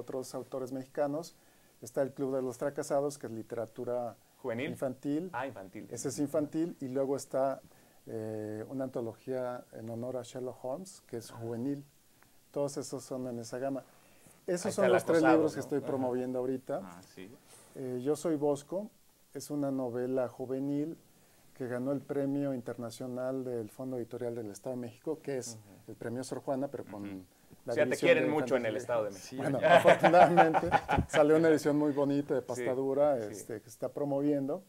otros autores mexicanos. Está el Club de los Fracasados, que es literatura juvenil, infantil. Ah, infantil. Ese es infantil y luego está eh, una antología en honor a Sherlock Holmes, que es ah. juvenil. Todos esos son en esa gama. Esos son los tres libros que estoy promoviendo ahorita. Ah, ¿sí? Eh, Yo soy Bosco, es una novela juvenil que ganó el premio internacional del Fondo Editorial del Estado de México, que es el premio Sor Juana, pero con la O sea, te quieren mucho en el Estado de México. Bueno, afortunadamente salió una edición muy bonita de pastadura este, que está promoviendo.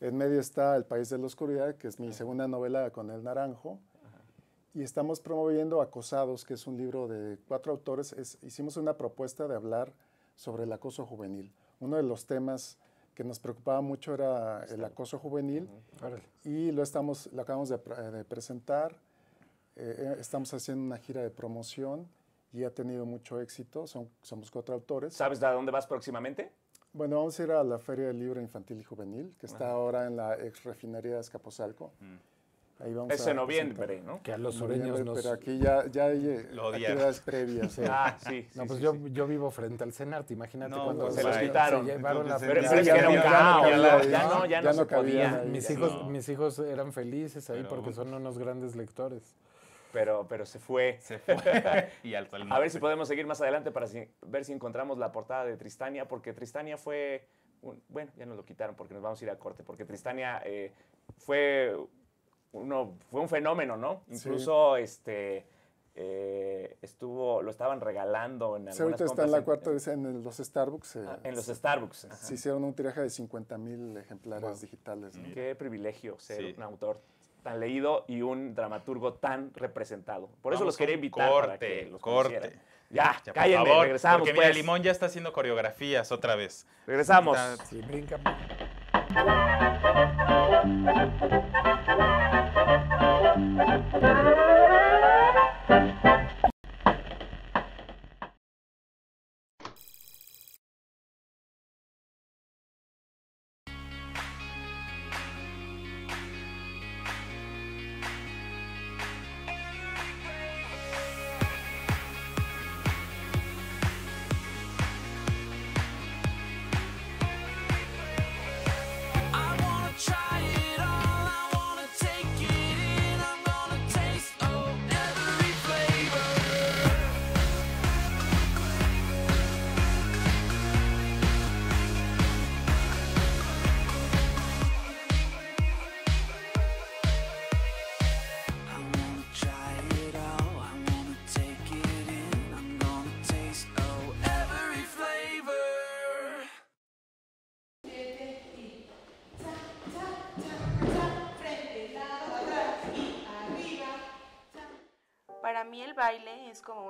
En medio está El País de la Oscuridad, que es mi segunda novela con El Naranjo y estamos promoviendo Acosados, que es un libro de cuatro autores. hicimos una propuesta de hablar sobre el acoso juvenil. Uno de los temas que nos preocupaba mucho era el acoso juvenil y lo, estamos, lo acabamos de, presentar. Eh, eh, estamos haciendo una gira de promoción y ha tenido mucho éxito. somos cuatro autores. ¿Sabes de dónde vas próximamente? Bueno, vamos a ir a la Feria del Libro Infantil y Juvenil, que está ahora en la ex refinería de Escaposalco. Mm. Ese noviembre, ¿no? Que a los sureños nos... Pero aquí ya, ya hay eh, Lo previas. Eh. Ah, sí. no, pues yo, vivo frente al CENART, imagínate cuando... Pues, se los quitaron. Se llevaron pero, Ya, no, ya no, Mis, hijos, mis hijos eran felices ahí porque son pues unos grandes lectores. Pero, pero se fue. Se fue. y A ver si podemos seguir más adelante para ver si encontramos la portada de Tristania, porque Tristania fue... bueno, ya nos lo quitaron porque nos vamos a ir a corte, porque Tristania eh, fue uno, fue un fenómeno, ¿no? Incluso este, eh, estuvo, lo estaban regalando en algunas sí, ahorita está en la cuarta vez en, los Starbucks. Eh, ah, en los Starbucks. Se hicieron un tiraje de 50 mil ejemplares digitales. Mm, qué privilegio ser un autor tan leído y un dramaturgo tan representado. Por eso los quería invitar. Corte, corte. Ya, cállenme, regresamos. Porque mira, pues. Limón ya está haciendo coreografías otra vez. Regresamos. Sí, brinca. Thank you. mí el baile es como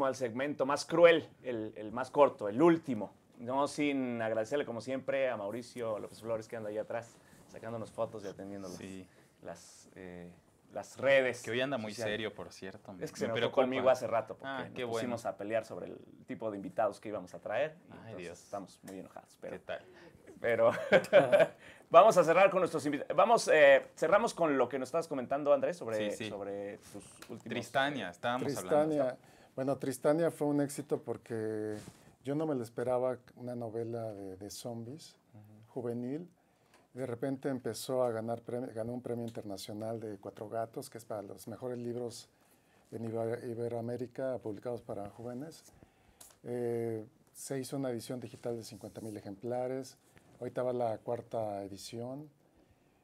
al segmento más cruel, el, más corto, el último. No sin agradecerle, como siempre, a Mauricio López Flores, que anda ahí atrás, sacándonos fotos y atendiendo las, eh, las redes. Que hoy anda muy serio, por cierto. Es que se me conmigo hace rato, porque ah, nos pusimos a pelear sobre el tipo de invitados que íbamos a traer. Dios. Estamos muy enojados. Pero, ¿Qué tal? Pero vamos a cerrar con nuestros invitados. Vamos, eh, cerramos con lo que nos estabas comentando, Andrés, sobre, sobre tus últimas. Tristania, estábamos Tristania. Bueno, Tristania fue un éxito porque yo no me lo esperaba una novela de, zombies, juvenil. De repente empezó a ganar premio, ganó un premio internacional de Cuatro Gatos, que es para los mejores libros en Iberoamérica publicados para jóvenes. Eh, se hizo una edición digital de 50.000 ejemplares. Ahorita va la cuarta edición.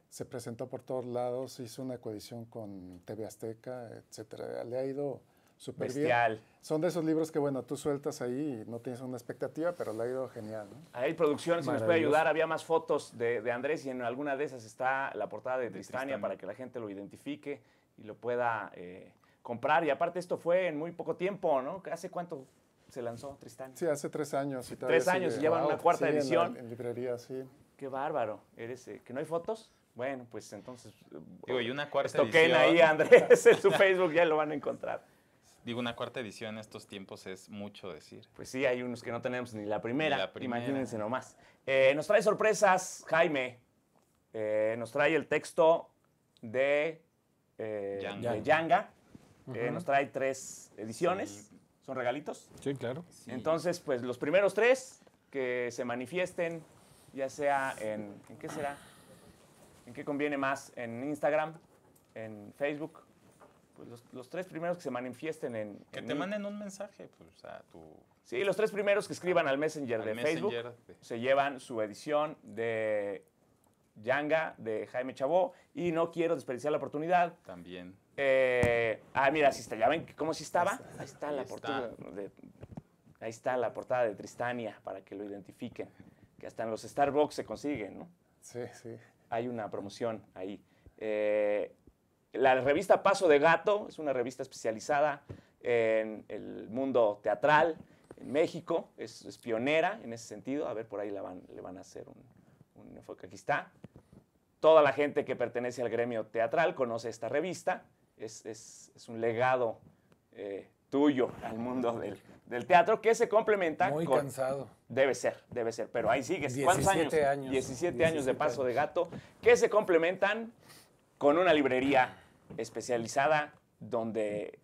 Se presentó por todos lados, hizo una coedición con TV Azteca, etc. Le ha ido súper bien. Son de esos libros que, bueno, tú sueltas ahí y no tienes una expectativa, pero le ha ido genial. Hay producciones si nos puede ayudar. Había más fotos de, Andrés y en alguna de esas está la portada de, Tristania, para que la gente lo identifique y lo pueda eh, comprar. Y aparte esto fue en muy poco tiempo, ¿no? ¿Hace cuánto se lanzó Tristania? Sí, hace tres años. Y tres años y llevan una cuarta edición. En, librería, sí. Qué bárbaro. Eres, eh, ¿Que no hay fotos? Bueno, pues entonces. Digo, y una eh, cuarta edición. ahí Andrés en su Facebook, ya lo van a encontrar. Digo, una cuarta edición en estos tiempos es mucho decir. Pues sí, hay unos que no tenemos ni la primera. Imagínense nomás. Eh, nos trae sorpresas, Jaime. Eh, nos trae el texto de, eh, Yanga. nos trae tres ediciones. ¿Son regalitos? Sí, claro. Entonces, pues los primeros tres que se manifiesten, ya sea en. ¿En qué será? ¿En qué conviene más? ¿En Instagram? ¿En Facebook? Pues, los, tres primeros que se manifiesten en... Que te manden un mensaje, pues, a tu... Sí, los tres primeros que escriban ah, al Messenger de Facebook se llevan su edición de Yanga, de Jaime Chabó, y No Quiero Desperdiciar la Oportunidad. También. Eh, ah, mira, si está, ya ven cómo si estaba. Ahí está la portada de... Ahí está la portada de Tristania, para que lo identifiquen. Que hasta en los Starbucks se consiguen, ¿no? Sí, sí. Hay una promoción ahí. Eh, la revista Paso de Gato es una revista especializada en el mundo teatral en México, es, pionera en ese sentido. A ver, por ahí la van, le van a hacer un, enfoque. Aquí está. Toda la gente que pertenece al gremio teatral conoce esta revista. Es, un legado eh, tuyo al mundo del, teatro que se complementa Muy cansado. Debe ser, debe ser, pero ahí sigues. 17 años? 17, años de paso de gato que se complementan con una librería especializada donde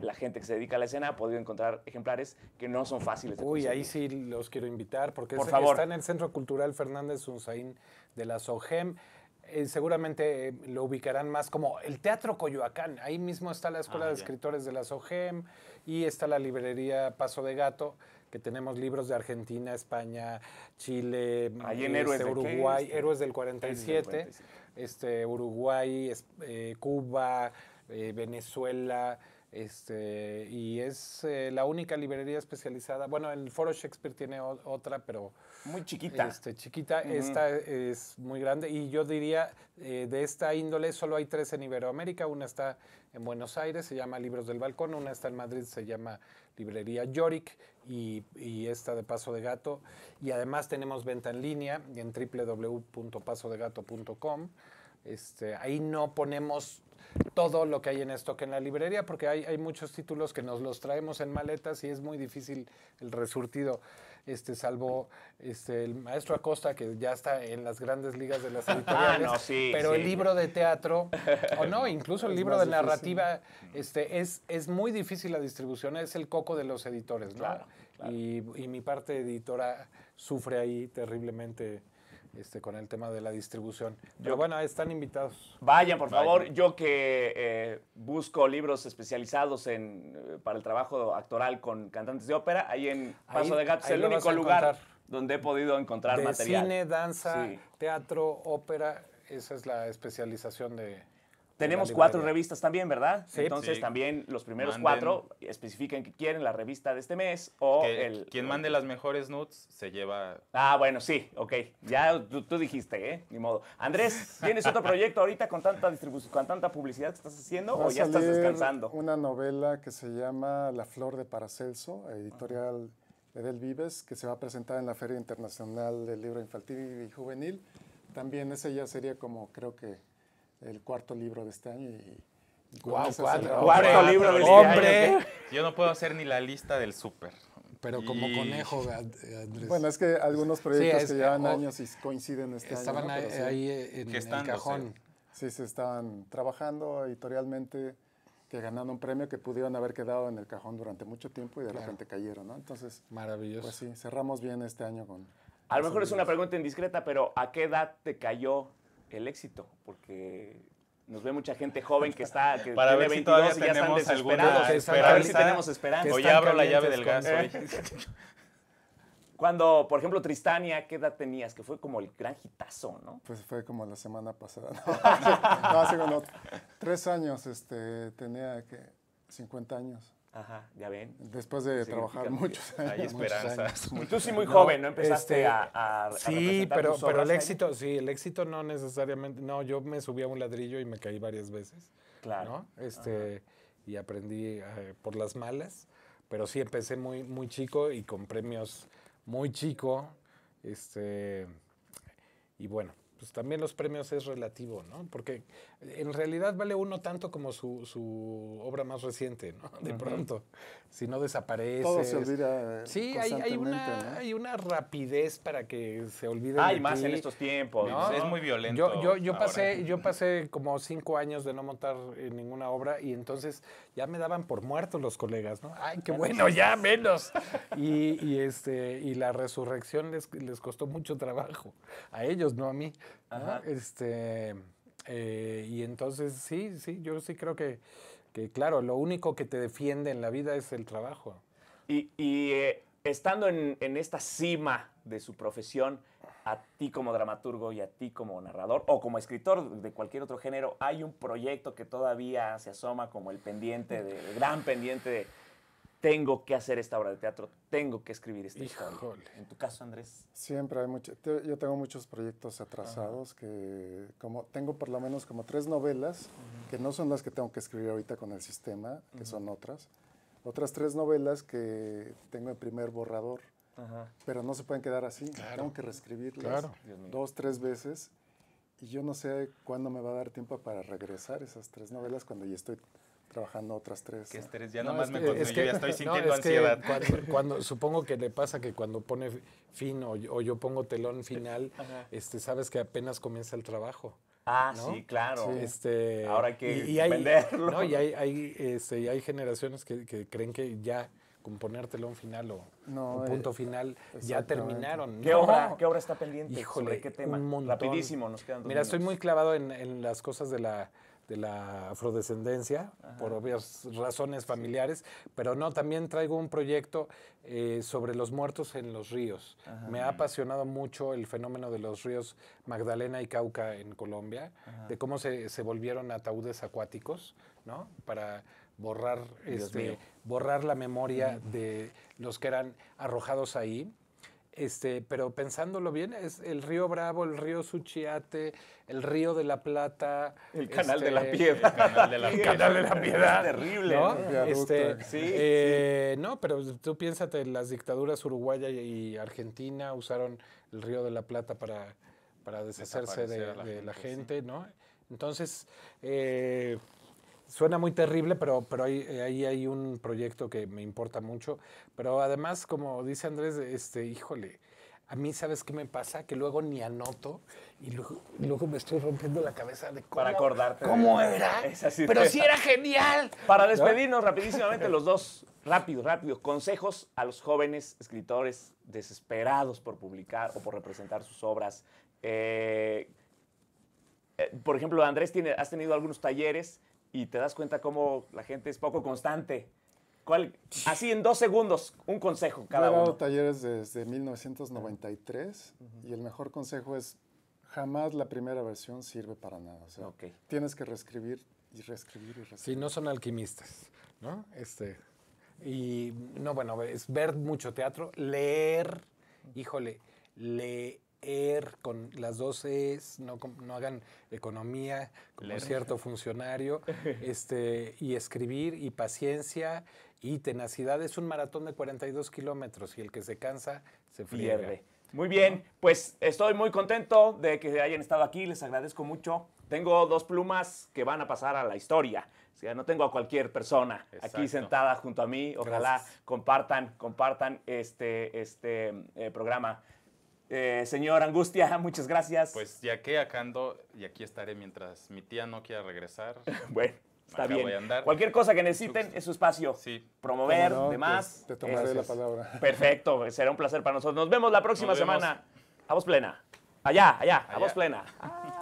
la gente que se dedica a la escena ha podido encontrar ejemplares que no son fáciles de Uy, ahí sí los quiero invitar porque Por está en el Centro Cultural Fernández Unzaín de la SOGEM. Eh, seguramente eh, lo ubicarán más como el Teatro Coyoacán. Ahí mismo está la Escuela ah, de Escritores de la SOGEM y está la librería Paso de Gato, que tenemos libros de Argentina, España, Chile, este, Uruguay, este, Héroes del 47 este, Uruguay, eh, Cuba, eh, Venezuela, este, y es eh, la única librería especializada. Bueno, el Foro Shakespeare tiene otra, pero... Muy chiquita. Este, chiquita, esta es muy grande. Y yo diría, de esta índole solo hay tres en Iberoamérica. Una está en Buenos Aires, se llama Libros del Balcón. Una está en Madrid, se llama librería Yorick y, esta de Paso de Gato. Y además tenemos venta en línea en www.pasodegato.com. Este, ahí no ponemos todo lo que hay en esto que en la librería, porque hay, muchos títulos que nos los traemos en maletas y es muy difícil el resurtido. Este, salvo este, el maestro Acosta, que ya está en las grandes ligas de las ah, editoriales. pero el libro de teatro, o no, incluso el libro de narrativa, este, es, muy difícil la distribución, es el coco de los editores, ¿no? Y, y mi parte editora sufre ahí terriblemente este, con el tema de la distribución. Pero yo, bueno, están invitados. Vayan, por favor. Yo que eh, busco libros especializados en, eh, para el trabajo actoral con cantantes de ópera, ahí en Paso de Gatos es el único lugar donde he podido encontrar de Cine, danza, teatro, ópera, esa es la especialización de, tenemos cuatro revistas también, ¿verdad? Entonces también los primeros cuatro especifican que quieren la revista de este mes o el... Quien mande las mejores nudes se lleva... Ah, bueno, sí, ok. Ya tú, dijiste, ¿eh? Ni modo. Andrés, ¿tienes otro proyecto ahorita con tanta, distribución con tanta publicidad que estás haciendo o ya estás descansando? Una novela que se llama La Flor de Paracelso, editorial... Edel Vives, que se va a presentar en la Feria Internacional del Libro Infantil y Juvenil. También ese ya sería como creo que el cuarto libro de este año y cuatro, cuarto libro este hombre. Yo no puedo hacer ni la lista del súper. Pero como conejo, Andrés. Bueno, es que algunos proyectos que llevan oh, años y coinciden este año. Estaban ahí, en el cajón. Sí, se estaban trabajando editorialmente, que ganaron un premio que pudieron haber quedado en el cajón durante mucho tiempo y de repente cayeron, ¿no? Entonces, maravilloso. Pues sí, cerramos bien este año con... A lo mejor es una pregunta indiscreta, pero ¿a qué edad te cayó el éxito, porque nos ve mucha gente joven que está que para ver si todavía y ya están desesperados. A ver si tenemos esperanza. O ya abro la llave del gas. Cuando, por ejemplo, Tristania, ¿qué edad tenías? Que fue como el gran hitazo, ¿no? Pues fue como la semana pasada. No, no con tres años este, tenía que 50 años. Ajá, ya ven. Después de trabajar muchos años. Hay esperanzas. Tú sí muy joven, ¿no? Empezaste este, a, a, Sí, pero, pero el éxito, sí, el éxito no necesariamente. No, yo me subí a un ladrillo y me caí varias veces. Claro. ¿no? Este, y aprendí eh, por las malas. Pero sí, empecé muy, muy chico y con premios muy chico. Este, y bueno, pues también los premios es relativo, ¿no? Porque en realidad vale uno tanto como su, obra más reciente, ¿no? De pronto, si no desaparece. Todo se olvida. Eh, sí, hay, una, una rapidez para que se olvide. Hay más en estos tiempos, es muy violento. Yo, yo, pasé, yo pasé como cinco años de no montar ninguna obra y entonces ya me daban por muerto los colegas, ¿no? Ay, qué bueno, ya menos. Y, este, y la resurrección les, les costó mucho trabajo. A ellos, no a mí. Este, eh, y entonces sí, sí, yo sí creo que, claro, lo único que te defiende en la vida es el trabajo. Y, eh, estando en, en, esta cima de su profesión, a ti como dramaturgo y a ti como narrador o como escritor de cualquier otro género, hay un proyecto que todavía se asoma como el pendiente, el gran pendiente de tengo que hacer esta obra de teatro, tengo que escribir esta Híjole. En tu caso, Andrés. Siempre hay mucho. yo tengo muchos proyectos atrasados que como tengo por lo menos como tres novelas que no son las que tengo que escribir ahorita con el sistema, que son otras. Otras tres novelas que tengo el primer borrador, pero no se pueden quedar así. Tengo que reescribirlas dos, tres veces y yo no sé cuándo me va a dar tiempo para regresar esas tres novelas cuando ya estoy trabajando otras tres. Que estrés, ya nomás me ya estoy sintiendo ansiedad. Cuando, supongo que le pasa que cuando pone fin o, yo pongo telón final, este, sabes que apenas comienza el trabajo. Ah, sí, claro. Este, Ahora hay que y, hay, venderlo. Este, y hay, generaciones que creen que ya componértelo un final o un punto eh, final, ya terminaron. ¿Qué, obra, ¿Qué obra está pendiente? Híjole, qué tema? Un montón. Rapidísimo, nos quedan dos Mira, estoy muy clavado en, en las cosas de la de la afrodescendencia, por obvias razones familiares, pero no, también traigo un proyecto eh, sobre los muertos en los ríos. Me ha apasionado mucho el fenómeno de los ríos Magdalena y Cauca en Colombia, de cómo se, se volvieron ataúdes acuáticos, ¿no? Para borrar, este, borrar la memoria de los que eran arrojados ahí. Este, pero pensándolo bien, es el río Bravo, el río Suchiate, el río de la Plata. El canal de este, la piedra. El canal de la, piedra. terrible. ¿no? Este, sí, eh, no, pero tú piénsate, las dictaduras uruguaya y argentina usaron el río de la Plata para, para deshacerse de, la gente, ¿no? Entonces, eh, suena muy terrible, pero, pero eh, ahí, hay un proyecto que me importa mucho. Pero además, como dice Andrés, este, híjole, a mí, ¿sabes qué me pasa? Que luego ni anoto y luego, me estoy rompiendo la cabeza de cómo, Para acordarte. ¿Cómo era? Pero sí era genial. Para despedirnos rapidísimamente los dos, rápido, rápido, consejos a los jóvenes escritores desesperados por publicar o por representar sus obras. Eh, eh, por ejemplo, Andrés, tiene, has tenido algunos talleres y te das cuenta cómo la gente es poco constante. ¿Cuál? Así en dos segundos, un consejo cada Yo he talleres desde 1993 y el mejor consejo es jamás la primera versión sirve para nada. O sea, Tienes que reescribir y reescribir y reescribir. Si no son alquimistas, ¿no? Este, y no, bueno, es ver mucho teatro, leer, híjole, leer con las dos Es, no, no hagan economía como cierto funcionario, este, y escribir, y paciencia, y tenacidad. Es un maratón de 42 kilómetros y el que se cansa se friega. pierde. Muy bien, pues estoy muy contento de que hayan estado aquí, les agradezco mucho. Tengo dos plumas que van a pasar a la historia. O sea, no tengo a cualquier persona aquí sentada junto a mí. Ojalá compartan, compartan este, este eh, programa eh, señor Angustia, muchas gracias. Pues ya que acá ando y aquí estaré mientras mi tía no quiera regresar. bueno. Está bien. Cualquier cosa que necesiten es su espacio. Sí. Promover, demás. Te, tomaré la palabra. Perfecto, será un placer para nosotros. Nos vemos la próxima semana. A voz plena. Allá, allá, a voz plena.